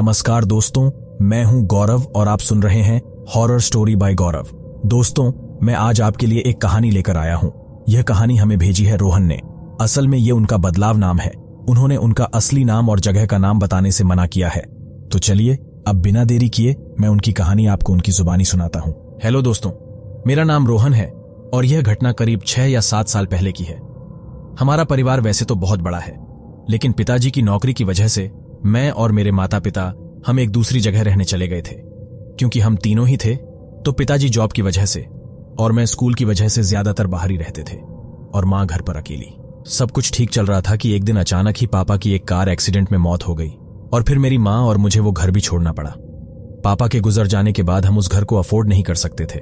नमस्कार दोस्तों मैं हूं गौरव और आप सुन रहे हैं हॉरर स्टोरी बाय गौरव दोस्तों मैं आज आपके लिए एक कहानी लेकर आया हूं यह कहानी हमें भेजी है रोहन ने असल में ये उनका बदलाव नाम है उन्होंने उनका असली नाम और जगह का नाम बताने से मना किया है तो चलिए अब बिना देरी किए मैं उनकी कहानी आपको उनकी जुबानी सुनाता हूँ हेलो दोस्तों मेरा नाम रोहन है और यह घटना करीब छह या सात साल पहले की है हमारा परिवार वैसे तो बहुत बड़ा है लेकिन पिताजी की नौकरी की वजह से मैं और मेरे माता पिता हम एक दूसरी जगह रहने चले गए थे क्योंकि हम तीनों ही थे तो पिताजी जॉब की वजह से और मैं स्कूल की वजह से ज्यादातर बाहर ही रहते थे और माँ घर पर अकेली सब कुछ ठीक चल रहा था कि एक दिन अचानक ही पापा की एक कार एक्सीडेंट में मौत हो गई और फिर मेरी माँ और मुझे वो घर भी छोड़ना पड़ा पापा के गुजर जाने के बाद हम उस घर को अफोर्ड नहीं कर सकते थे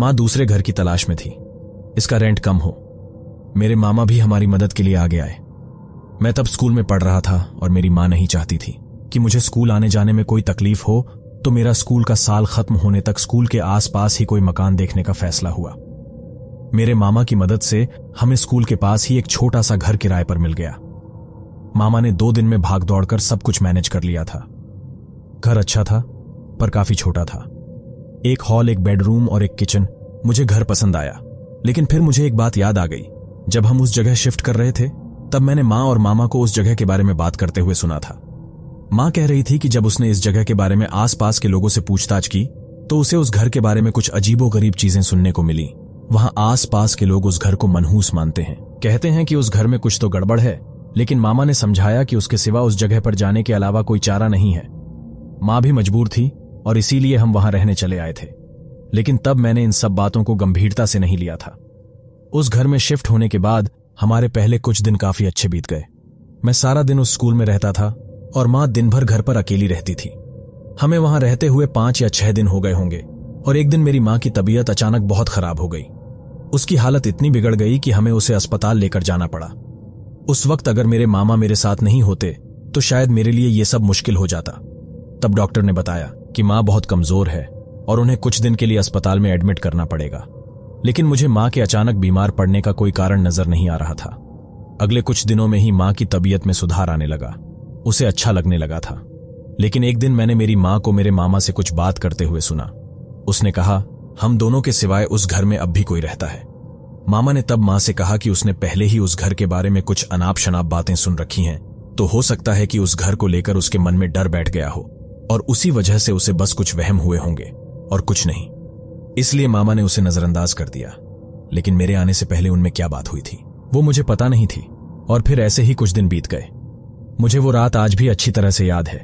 माँ दूसरे घर की तलाश में थी इसका रेंट कम हो मेरे मामा भी हमारी मदद के लिए आगे आए मैं तब स्कूल में पढ़ रहा था और मेरी माँ नहीं चाहती थी कि मुझे स्कूल आने जाने में कोई तकलीफ हो तो मेरा स्कूल का साल खत्म होने तक स्कूल के आसपास ही कोई मकान देखने का फैसला हुआ मेरे मामा की मदद से हमें स्कूल के पास ही एक छोटा सा घर किराए पर मिल गया मामा ने दो दिन में भाग दौड़कर सब कुछ मैनेज कर लिया था घर अच्छा था पर काफी छोटा था एक हॉल एक बेडरूम और एक किचन मुझे घर पसंद आया लेकिन फिर मुझे एक बात याद आ गई जब हम उस जगह शिफ्ट कर रहे थे तब मैंने मां और मामा को उस जगह के बारे में बात करते हुए सुना था मां कह रही थी कि जब उसने इस जगह के बारे में आसपास के लोगों से पूछताछ की तो उसे उस घर के बारे में कुछ अजीबो गरीब चीजें सुनने को मिली वहां आसपास के लोग उस घर को मनहूस मानते हैं कहते हैं कि उस घर में कुछ तो गड़बड़ है लेकिन मामा ने समझाया कि उसके सिवा उस जगह पर जाने के अलावा कोई चारा नहीं है मां भी मजबूर थी और इसीलिए हम वहां रहने चले आए थे लेकिन तब मैंने इन सब बातों को गंभीरता से नहीं लिया था उस घर में शिफ्ट होने के बाद हमारे पहले कुछ दिन काफी अच्छे बीत गए मैं सारा दिन उस स्कूल में रहता था और माँ दिन भर घर पर अकेली रहती थी हमें वहां रहते हुए पांच या छह दिन हो गए होंगे और एक दिन मेरी माँ की तबीयत अचानक बहुत खराब हो गई उसकी हालत इतनी बिगड़ गई कि हमें उसे अस्पताल लेकर जाना पड़ा उस वक्त अगर मेरे मामा मेरे साथ नहीं होते तो शायद मेरे लिए यह सब मुश्किल हो जाता तब डॉक्टर ने बताया कि माँ बहुत कमजोर है और उन्हें कुछ दिन के लिए अस्पताल में एडमिट करना पड़ेगा लेकिन मुझे मां के अचानक बीमार पड़ने का कोई कारण नजर नहीं आ रहा था अगले कुछ दिनों में ही मां की तबीयत में सुधार आने लगा उसे अच्छा लगने लगा था लेकिन एक दिन मैंने मेरी मां को मेरे मामा से कुछ बात करते हुए सुना उसने कहा हम दोनों के सिवाय उस घर में अब भी कोई रहता है मामा ने तब मां से कहा कि उसने पहले ही उस घर के बारे में कुछ अनाप शनाप बातें सुन रखी हैं तो हो सकता है कि उस घर को लेकर उसके मन में डर बैठ गया हो और उसी वजह से उसे बस कुछ वहम हुए होंगे और कुछ नहीं इसलिए मामा ने उसे नजरअंदाज कर दिया लेकिन मेरे आने से पहले उनमें क्या बात हुई थी वो मुझे पता नहीं थी और फिर ऐसे ही कुछ दिन बीत गए मुझे वो रात आज भी अच्छी तरह से याद है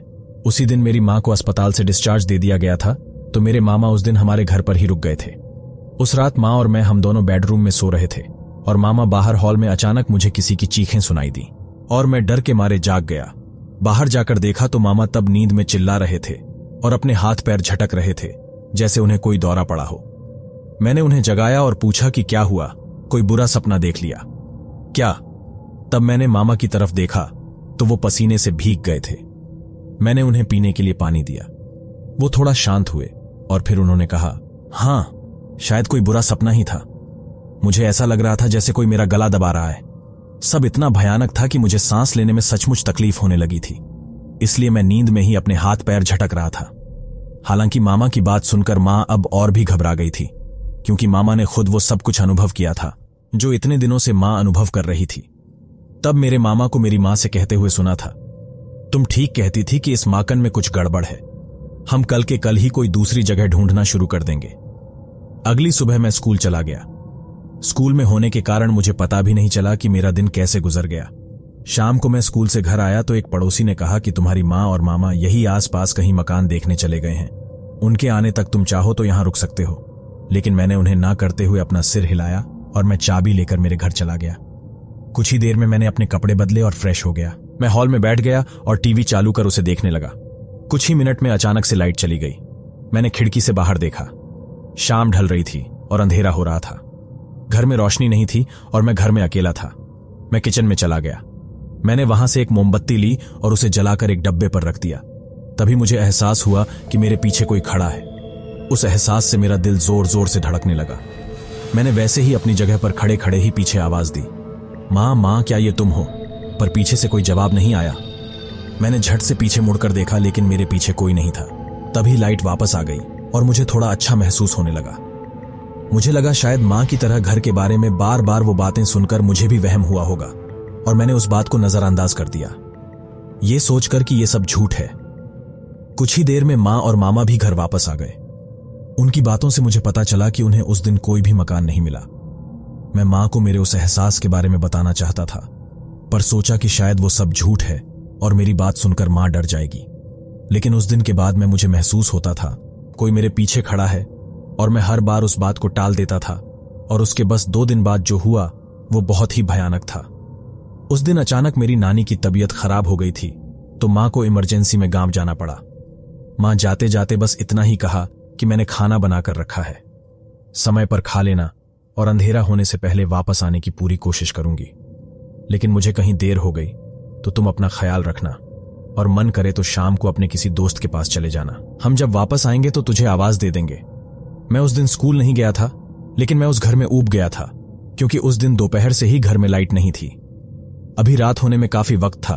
उसी दिन मेरी माँ को अस्पताल से डिस्चार्ज दे दिया गया था तो मेरे मामा उस दिन हमारे घर पर ही रुक गए थे उस रात माँ और मैं हम दोनों बेडरूम में सो रहे थे और मामा बाहर हॉल में अचानक मुझे किसी की चीखें सुनाई दी और मैं डर के मारे जाग गया बाहर जाकर देखा तो मामा तब नींद में चिल्ला रहे थे और अपने हाथ पैर झटक रहे थे जैसे उन्हें कोई दौरा पड़ा हो मैंने उन्हें जगाया और पूछा कि क्या हुआ कोई बुरा सपना देख लिया क्या तब मैंने मामा की तरफ देखा तो वो पसीने से भीग गए थे मैंने उन्हें पीने के लिए पानी दिया वो थोड़ा शांत हुए और फिर उन्होंने कहा हां शायद कोई बुरा सपना ही था मुझे ऐसा लग रहा था जैसे कोई मेरा गला दबा रहा है सब इतना भयानक था कि मुझे सांस लेने में सचमुच तकलीफ होने लगी थी इसलिए मैं नींद में ही अपने हाथ पैर झटक रहा था हालांकि मामा की बात सुनकर मां अब और भी घबरा गई थी क्योंकि मामा ने खुद वो सब कुछ अनुभव किया था जो इतने दिनों से मां अनुभव कर रही थी तब मेरे मामा को मेरी मां से कहते हुए सुना था तुम ठीक कहती थी कि इस माकन में कुछ गड़बड़ है हम कल के कल ही कोई दूसरी जगह ढूंढना शुरू कर देंगे अगली सुबह मैं स्कूल चला गया स्कूल में होने के कारण मुझे पता भी नहीं चला कि मेरा दिन कैसे गुजर गया शाम को मैं स्कूल से घर आया तो एक पड़ोसी ने कहा कि तुम्हारी माँ और मामा यही आसपास कहीं मकान देखने चले गए हैं उनके आने तक तुम चाहो तो यहां रुक सकते हो लेकिन मैंने उन्हें ना करते हुए अपना सिर हिलाया और मैं चाबी लेकर मेरे घर चला गया कुछ ही देर में मैंने अपने कपड़े बदले और फ्रेश हो गया मैं हॉल में बैठ गया और टीवी चालू कर उसे देखने लगा कुछ ही मिनट में अचानक से लाइट चली गई मैंने खिड़की से बाहर देखा शाम ढल रही थी और अंधेरा हो रहा था घर में रोशनी नहीं थी और मैं घर में अकेला था मैं किचन में चला गया मैंने वहां से एक मोमबत्ती ली और उसे जलाकर एक डब्बे पर रख दिया तभी मुझे एहसास हुआ कि मेरे पीछे कोई खड़ा है उस एहसास से मेरा दिल जोर जोर से धड़कने लगा मैंने वैसे ही अपनी जगह पर खड़े खड़े ही पीछे आवाज दी मां मां क्या ये तुम हो पर पीछे से कोई जवाब नहीं आया मैंने झट से पीछे मुड़कर देखा लेकिन मेरे पीछे कोई नहीं था तभी लाइट वापस आ गई और मुझे थोड़ा अच्छा महसूस होने लगा मुझे लगा शायद मां की तरह घर के बारे में बार बार वो बातें सुनकर मुझे भी वहम हुआ होगा और मैंने उस बात को नजरअंदाज कर दिया ये सोचकर कि यह सब झूठ है कुछ ही देर में मां और मामा भी घर वापस आ गए उनकी बातों से मुझे पता चला कि उन्हें उस दिन कोई भी मकान नहीं मिला मैं मां को मेरे उस एहसास के बारे में बताना चाहता था पर सोचा कि शायद वो सब झूठ है और मेरी बात सुनकर मां डर जाएगी लेकिन उस दिन के बाद में मुझे महसूस होता था कोई मेरे पीछे खड़ा है और मैं हर बार उस बात को टाल देता था और उसके बस दो दिन बाद जो हुआ वो बहुत ही भयानक था उस दिन अचानक मेरी नानी की तबीयत खराब हो गई थी तो मां को इमरजेंसी में गांव जाना पड़ा मां जाते जाते बस इतना ही कहा कि मैंने खाना बनाकर रखा है समय पर खा लेना और अंधेरा होने से पहले वापस आने की पूरी कोशिश करूंगी लेकिन मुझे कहीं देर हो गई तो तुम अपना ख्याल रखना और मन करे तो शाम को अपने किसी दोस्त के पास चले जाना हम जब वापस आएंगे तो तुझे आवाज दे देंगे मैं उस दिन स्कूल नहीं गया था लेकिन मैं उस घर में ऊब गया था क्योंकि उस दिन दोपहर से ही घर में लाइट नहीं थी अभी रात होने में काफी वक्त था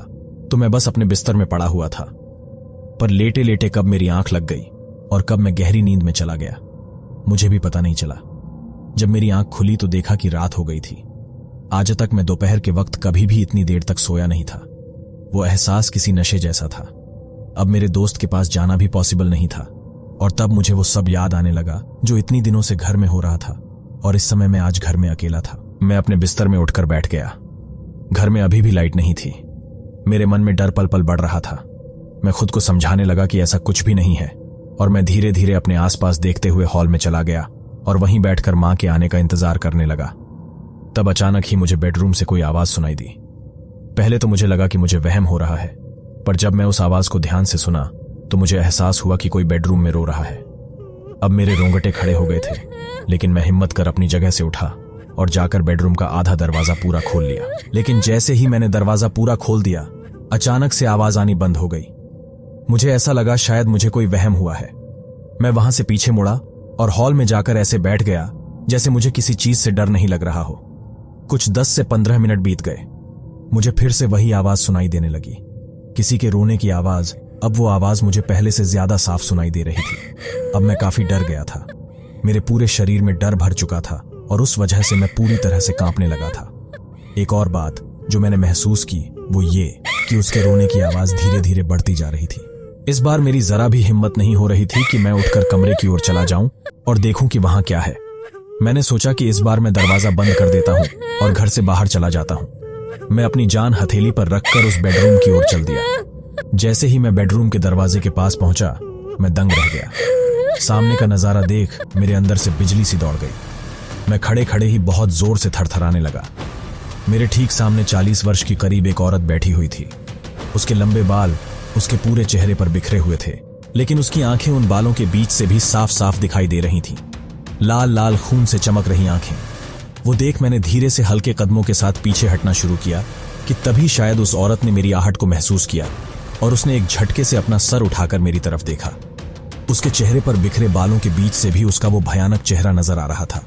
तो मैं बस अपने बिस्तर में पड़ा हुआ था पर लेटे लेटे कब मेरी आंख लग गई और कब मैं गहरी नींद में चला गया मुझे भी पता नहीं चला जब मेरी आंख खुली तो देखा कि रात हो गई थी आज तक मैं दोपहर के वक्त कभी भी इतनी देर तक सोया नहीं था वो एहसास किसी नशे जैसा था अब मेरे दोस्त के पास जाना भी पॉसिबल नहीं था और तब मुझे वो सब याद आने लगा जो इतनी दिनों से घर में हो रहा था और इस समय मैं आज घर में अकेला था मैं अपने बिस्तर में उठकर बैठ गया घर में अभी भी लाइट नहीं थी मेरे मन में डर पल पल बढ़ रहा था मैं खुद को समझाने लगा कि ऐसा कुछ भी नहीं है और मैं धीरे धीरे अपने आसपास देखते हुए हॉल में चला गया और वहीं बैठकर मां के आने का इंतजार करने लगा तब अचानक ही मुझे बेडरूम से कोई आवाज सुनाई दी पहले तो मुझे लगा कि मुझे वहम हो रहा है पर जब मैं उस आवाज को ध्यान से सुना तो मुझे एहसास हुआ कि कोई बेडरूम में रो रहा है अब मेरे रोंगटे खड़े हो गए थे लेकिन मैं हिम्मत कर अपनी जगह से उठा और जाकर बेडरूम का आधा दरवाजा पूरा खोल लिया लेकिन जैसे ही मैंने दरवाजा पूरा खोल दिया अचानक से आवाज आनी बंद हो गई मुझे ऐसा लगा शायद मुझे कोई वहम हुआ है मैं वहां से पीछे मुड़ा और हॉल में जाकर ऐसे बैठ गया जैसे मुझे किसी चीज से डर नहीं लग रहा हो कुछ दस से पंद्रह मिनट बीत गए मुझे फिर से वही आवाज सुनाई देने लगी किसी के रोने की आवाज अब वो आवाज मुझे पहले से ज्यादा साफ सुनाई दे रही थी अब मैं काफी डर गया था मेरे पूरे शरीर में डर भर चुका था और उस वजह से मैं पूरी तरह से कांपने लगा था एक और बात जो मैंने महसूस की वो ये कि उसके रोने की आवाज धीरे धीरे बढ़ती जा रही थी इस बार मेरी जरा भी हिम्मत नहीं हो रही थी कि मैं उठकर कमरे की ओर चला जाऊं और देखूं कि वहां क्या है मैंने सोचा कि इस बार मैं दरवाजा बंद कर देता हूं और घर से बाहर चला जाता हूं मैं अपनी जान हथेली पर रखकर उस बेडरूम की ओर चल दिया जैसे ही मैं बेडरूम के दरवाजे के पास पहुंचा मैं दंग रह गया सामने का नजारा देख मेरे अंदर से बिजली सी दौड़ गई मैं खड़े खड़े ही बहुत जोर से थरथराने लगा मेरे ठीक सामने चालीस वर्ष की करीब एक औरत बैठी हुई थी उसके लंबे बाल उसके पूरे चेहरे पर बिखरे हुए थे लेकिन उसकी आंखें उन बालों के बीच से भी साफ साफ दिखाई दे रही थीं। लाल लाल खून से चमक रही आंखें वो देख मैंने धीरे से हल्के कदमों के साथ पीछे हटना शुरू किया कि तभी शायद उस औरत ने मेरी आहट को महसूस किया और उसने एक झटके से अपना सर उठाकर मेरी तरफ देखा उसके चेहरे पर बिखरे बालों के बीच से भी उसका वो भयानक चेहरा नजर आ रहा था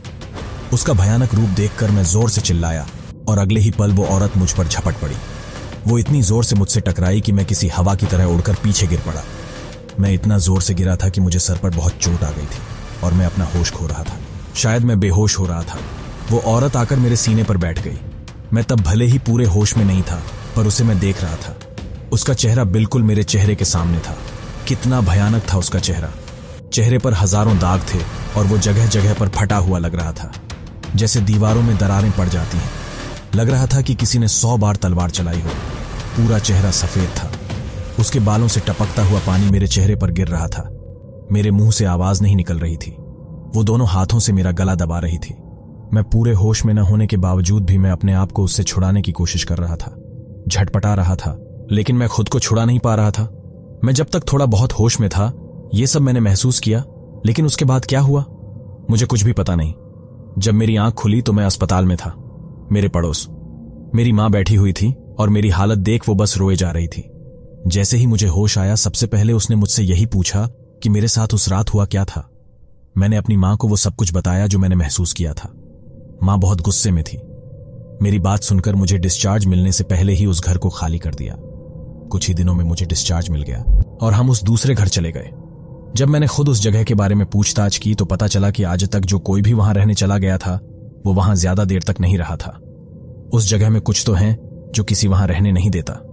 उसका भयानक रूप देखकर मैं जोर से चिल्लाया और अगले ही पल वो औरत मुझ पर झपट पड़ी वो इतनी जोर से मुझसे टकराई कि मैं किसी हवा की तरह उड़कर पीछे गिर पड़ा मैं इतना जोर से गिरा था कि मुझे सर पर बहुत चोट आ गई थी और मैं अपना होश खो रहा था शायद मैं बेहोश हो रहा था वो औरत आकर मेरे सीने पर बैठ गई मैं तब भले ही पूरे होश में नहीं था पर उसे मैं देख रहा था उसका चेहरा बिल्कुल मेरे चेहरे के सामने था कितना भयानक था उसका चेहरा चेहरे पर हजारों दाग थे और वो जगह जगह पर फटा हुआ लग रहा था जैसे दीवारों में दरारें पड़ जाती हैं लग रहा था कि किसी ने सौ बार तलवार चलाई हो पूरा चेहरा सफेद था उसके बालों से टपकता हुआ पानी मेरे चेहरे पर गिर रहा था मेरे मुंह से आवाज नहीं निकल रही थी वो दोनों हाथों से मेरा गला दबा रही थी मैं पूरे होश में न होने के बावजूद भी मैं अपने आप को उससे छुड़ाने की कोशिश कर रहा था झटपटा रहा था लेकिन मैं खुद को छुड़ा नहीं पा रहा था मैं जब तक थोड़ा बहुत होश में था ये सब मैंने महसूस किया लेकिन उसके बाद क्या हुआ मुझे कुछ भी पता नहीं जब मेरी आंख खुली तो मैं अस्पताल में था मेरे पड़ोस मेरी मां बैठी हुई थी और मेरी हालत देख वो बस रोए जा रही थी जैसे ही मुझे होश आया सबसे पहले उसने मुझसे यही पूछा कि मेरे साथ उस रात हुआ क्या था मैंने अपनी मां को वो सब कुछ बताया जो मैंने महसूस किया था मां बहुत गुस्से में थी मेरी बात सुनकर मुझे डिस्चार्ज मिलने से पहले ही उस घर को खाली कर दिया कुछ ही दिनों में मुझे डिस्चार्ज मिल गया और हम उस दूसरे घर चले गए जब मैंने खुद उस जगह के बारे में पूछताछ की तो पता चला कि आज तक जो कोई भी वहां रहने चला गया था वो वहां ज्यादा देर तक नहीं रहा था उस जगह में कुछ तो हैं जो किसी वहां रहने नहीं देता